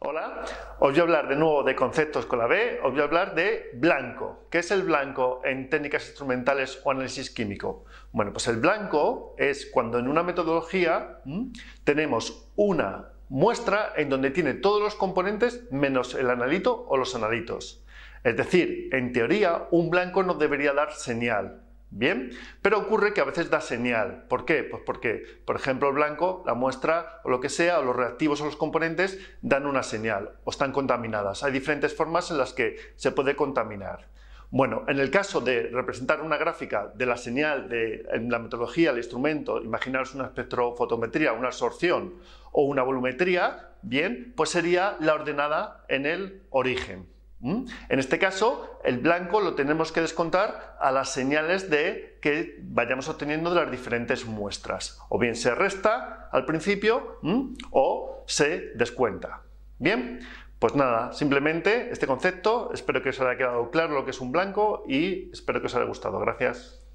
Hola, os voy a hablar de nuevo de conceptos con la B, os voy a hablar de blanco. ¿Qué es el blanco en técnicas instrumentales o análisis químico? Bueno, pues el blanco es cuando en una metodología tenemos una muestra en donde tiene todos los componentes menos el analito o los analitos. Es decir, en teoría, un blanco no debería dar señal, Bien, pero ocurre que a veces da señal. ¿Por qué? Pues porque, por ejemplo, el blanco, la muestra o lo que sea, o los reactivos o los componentes dan una señal o están contaminadas. Hay diferentes formas en las que se puede contaminar. Bueno, en el caso de representar una gráfica de la señal de en la metodología, el instrumento, imaginaros una espectrofotometría, una absorción o una volumetría, bien, pues sería la ordenada en el origen. ¿Mm? En este caso, el blanco lo tenemos que descontar a las señales de que vayamos obteniendo de las diferentes muestras. O bien se resta al principio ¿Mm? o se descuenta. Bien, pues nada, simplemente este concepto, espero que os haya quedado claro lo que es un blanco y espero que os haya gustado. Gracias.